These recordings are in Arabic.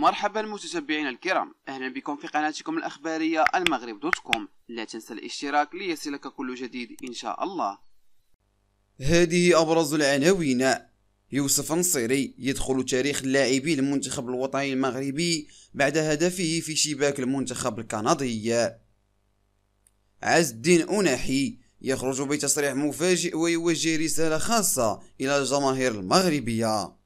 مرحبا المتتبعين الكرام اهلا بكم في قناتكم الاخباريه المغرب دوت كوم لا تنسى الاشتراك ليصلك كل جديد ان شاء الله هذه ابرز العناوين يوسف نصيري يدخل تاريخ اللاعبي المنتخب الوطني المغربي بعد هدفه في شباك المنتخب الكندي عز الدين اوناحي يخرج بتصريح مفاجئ ويوجه رسالة خاصة إلى الجماهير المغربية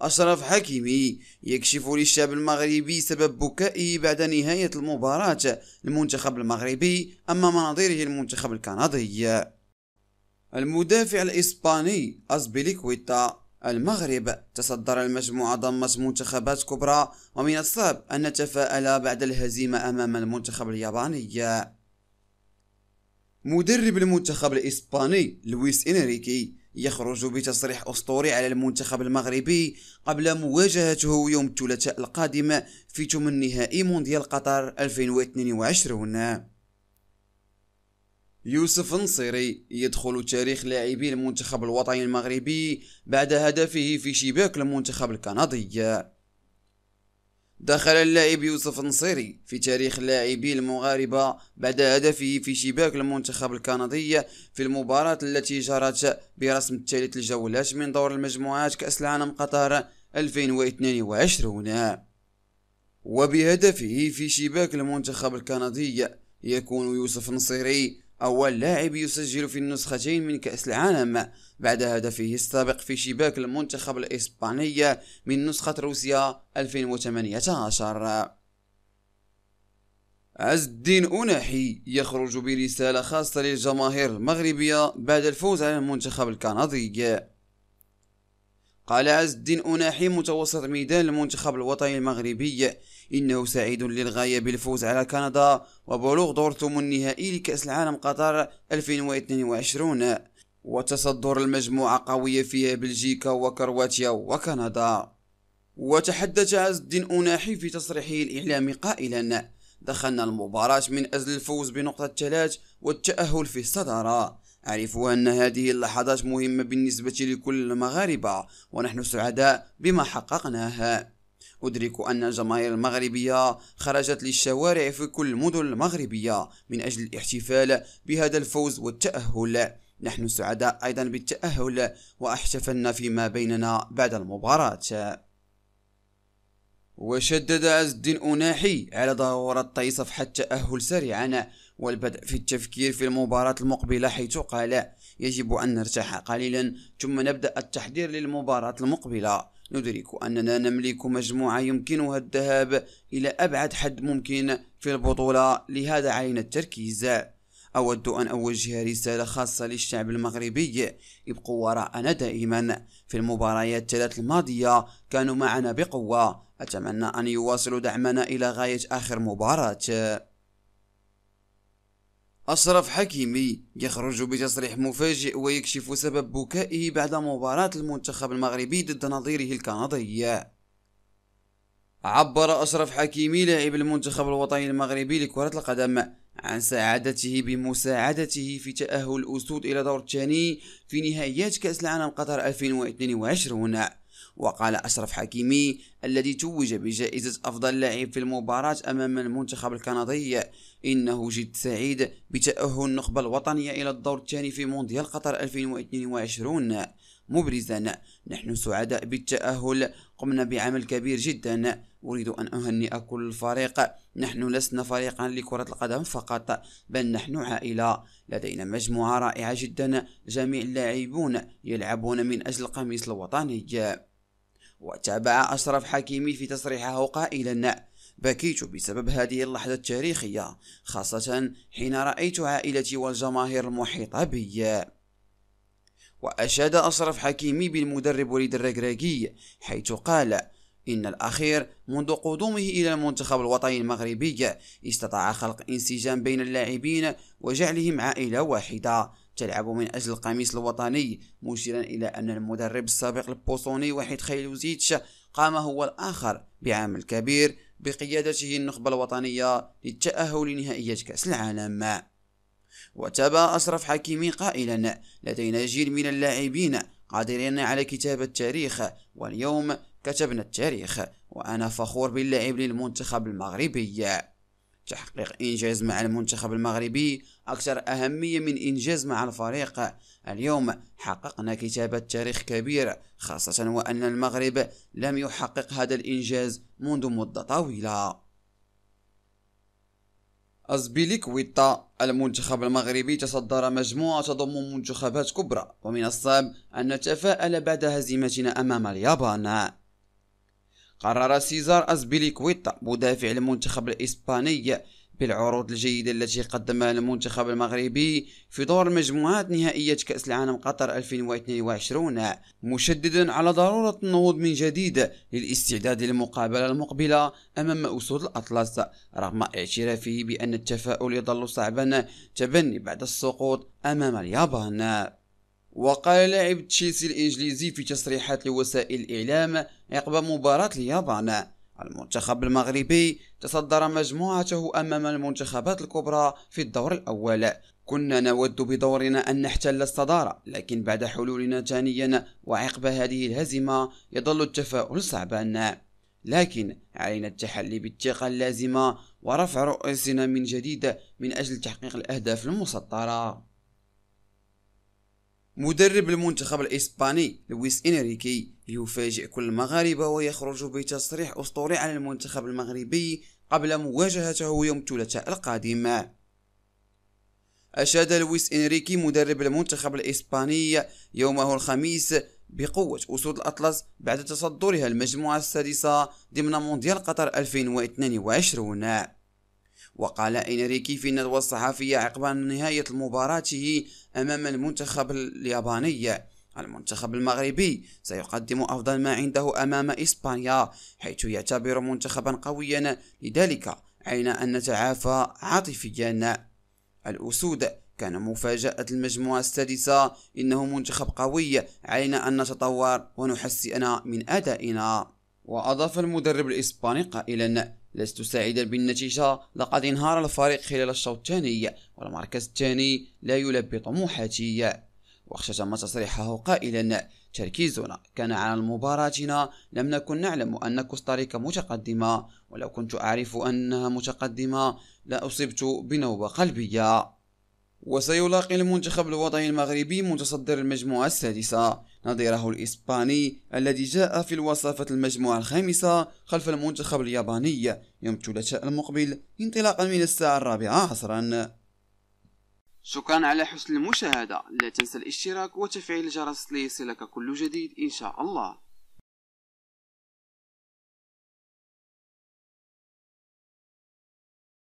أشرف حكيمي يكشف للشاب المغربي سبب بكائه بعد نهاية المباراة المنتخب المغربي أمام نظيره المنتخب الكندي المدافع الإسباني أزبيليكويتا المغرب تصدر المجموعة ضمت منتخبات كبرى ومن الصعب أن نتفائل بعد الهزيمة أمام المنتخب الياباني مدرب المنتخب الإسباني لويس إنريكي يخرج بتصريح أسطوري على المنتخب المغربي قبل مواجهته يوم الثلاثاء القادم في ثمن نهائي مونديال قطر 2022 يوسف نصيري يدخل تاريخ لاعبي المنتخب الوطني المغربي بعد هدفه في شباك المنتخب الكندي دخل اللاعب يوسف النصيري في تاريخ اللاعبي المغاربة بعد هدفه في شباك المنتخب الكندي في المباراة التي جرت برسم الثالث الجولات من دور المجموعات كأس العالم قطر 2022 وبهدفه في شباك المنتخب الكندي يكون يوسف النصيري أول لاعب يسجل في النسختين من كأس العالم بعد هدفه السابق في شباك المنتخب الإسباني من نسخة روسيا 2018 عز الدين أناحي يخرج برسالة خاصة للجماهير المغربية بعد الفوز على المنتخب الكندي قال عز الدين أناحي متوسط ميدان المنتخب الوطني المغربي إنه سعيد للغاية بالفوز على كندا وبلوغ دور ثم النهائي لكأس العالم قطر 2022 وتصدر المجموعة قوية فيها بلجيكا وكرواتيا وكندا وتحدث عز الدين أناحي في تصريحه الإعلامي قائلا دخلنا المباراة من أجل الفوز بنقطة ثلاث والتأهل في الصدارة اعرفوا أن هذه اللحظات مهمة بالنسبة لكل المغاربة ونحن سعداء بما حققناها أدرك أن الجماهير المغربية خرجت للشوارع في كل المدن المغربية من أجل الاحتفال بهذا الفوز والتأهل نحن سعداء أيضا بالتأهل وأحتفلنا فيما بيننا بعد المباراة وشدد عز الدين أناحي على ضرورة طي صفحة التأهل سريعا والبدء في التفكير في المباراة المقبلة حيث قال يجب أن نرتاح قليلا ثم نبدأ التحضير للمباراة المقبلة ندرك أننا نملك مجموعة يمكنها الذهاب إلى أبعد حد ممكن في البطولة لهذا علينا التركيز أود أن أوجه رسالة خاصة للشعب المغربي ابقوا وراءنا دائما في المباريات الثلاث الماضية كانوا معنا بقوة أتمنى أن يواصلوا دعمنا إلى غاية آخر مباراة أشرف حكيمي يخرج بتصريح مفاجئ ويكشف سبب بكائه بعد مباراة المنتخب المغربي ضد نظيره الكندي عبر أشرف حكيمي لاعب المنتخب الوطني المغربي لكرة القدم عن سعادته بمساعدته في تأهل الأسود إلى دور الثاني في نهائيات كأس العالم قطر 2022 وقال أشرف حكيمي الذي توج بجائزة أفضل لاعب في المباراة أمام المنتخب الكندي إنه جد سعيد بتأهل النخبة الوطنية إلى الدور الثاني في مونديال قطر 2022 مبرزا نحن سعداء بالتأهل قمنا بعمل كبير جدا أريد أن أهنئ كل الفريق نحن لسنا فريقا لكرة القدم فقط بل نحن عائلة لدينا مجموعة رائعة جدا جميع اللاعبون يلعبون من أجل القميص الوطني وتابع أشرف حكيمي في تصريحه قائلا بكيت بسبب هذه اللحظة التاريخية خاصة حين رأيت عائلتي والجماهير المحيطة بي وأشاد أشرف حكيمي بالمدرب وليد الركراكي حيث قال إن الأخير منذ قدومه إلى المنتخب الوطني المغربي استطاع خلق انسجام بين اللاعبين وجعلهم عائلة واحدة تلعب من أجل القميص الوطني مشيرا إلى أن المدرب السابق البوسوني وحيد خيلوزيتش قام هو الآخر بعمل كبير بقيادته النخبة الوطنية للتأهل لنهائيات كأس العالم وتابع أشرف حكيمي قائلا لدينا جيل من اللاعبين قادرين على كتابة التاريخ واليوم كتبنا التاريخ وأنا فخور باللعب للمنتخب المغربي تحقيق إنجاز مع المنتخب المغربي أكثر أهمية من إنجاز مع الفريق اليوم حققنا كتابة تاريخ كبير خاصة وأن المغرب لم يحقق هذا الإنجاز منذ مدة طويلة أزبيليك ويتا المنتخب المغربي تصدر مجموعة تضم منتخبات كبرى ومن الصعب أن نتفائل بعد هزيمتنا أمام اليابان قرر سيزار أزبيليكويتا مدافع المنتخب الإسباني بالعروض الجيدة التي قدمها المنتخب المغربي في دور المجموعات نهائية كأس العالم قطر 2022 مشددا على ضرورة النهوض من جديد للاستعداد للمقابلة المقبلة أمام أسود الأطلس رغم اعترافه بأن التفاؤل يظل صعبا تبني بعد السقوط أمام اليابان وقال لاعب تشيلسي الإنجليزي في تصريحات لوسائل الإعلام عقب مباراة اليابان المنتخب المغربي تصدر مجموعته أمام المنتخبات الكبرى في الدور الأول كنا نود بدورنا أن نحتل الصدارة لكن بعد حلولنا ثانيا وعقب هذه الهزيمة يظل التفاؤل صعبا لكن علينا التحلي بالثقة اللازمة ورفع رؤوسنا من جديد من أجل تحقيق الأهداف المسطرة مدرب المنتخب الإسباني لويس إنريكي يفاجئ كل المغاربة ويخرج بتصريح أسطوري عن المنتخب المغربي قبل مواجهته يوم الثلاثاء القادم أشاد لويس إنريكي مدرب المنتخب الإسباني يومه الخميس بقوة أسود الأطلس بعد تصدرها المجموعة السادسة ضمن مونديال قطر 2022 وقال إنريكي في ندوة صحفية عقب نهاية مباراته أمام المنتخب الياباني المنتخب المغربي سيقدم أفضل ما عنده أمام إسبانيا حيث يعتبر منتخبا قويا لذلك علينا أن نتعافى عاطفيا الأسود كان مفاجأة المجموعة السادسة إنه منتخب قوي علينا أن نتطور ونحسن من أدائنا وأضاف المدرب الإسباني قائلا لست سعيدا بالنتيجة لقد انهار الفريق خلال الشوط الثاني والمركز الثاني لا يلبي طموحاتي واختتم تصريحه قائلا تركيزنا كان على مباراتنا لم نكن نعلم أن كوستاريكا متقدمة ولو كنت أعرف أنها متقدمة لأصبت بنوبة قلبية وسيلاقي المنتخب الوطني المغربي متصدر المجموعة السادسة نظيره الإسباني الذي جاء في الوصافة المجموعة الخامسة خلف المنتخب الياباني يوم الثلاثاء المقبل انطلاقا من الساعة الرابعة عصرا شكرا على حسن المشاهدة لا تنسى الاشتراك وتفعيل الجرس ليصلك كل جديد إن شاء الله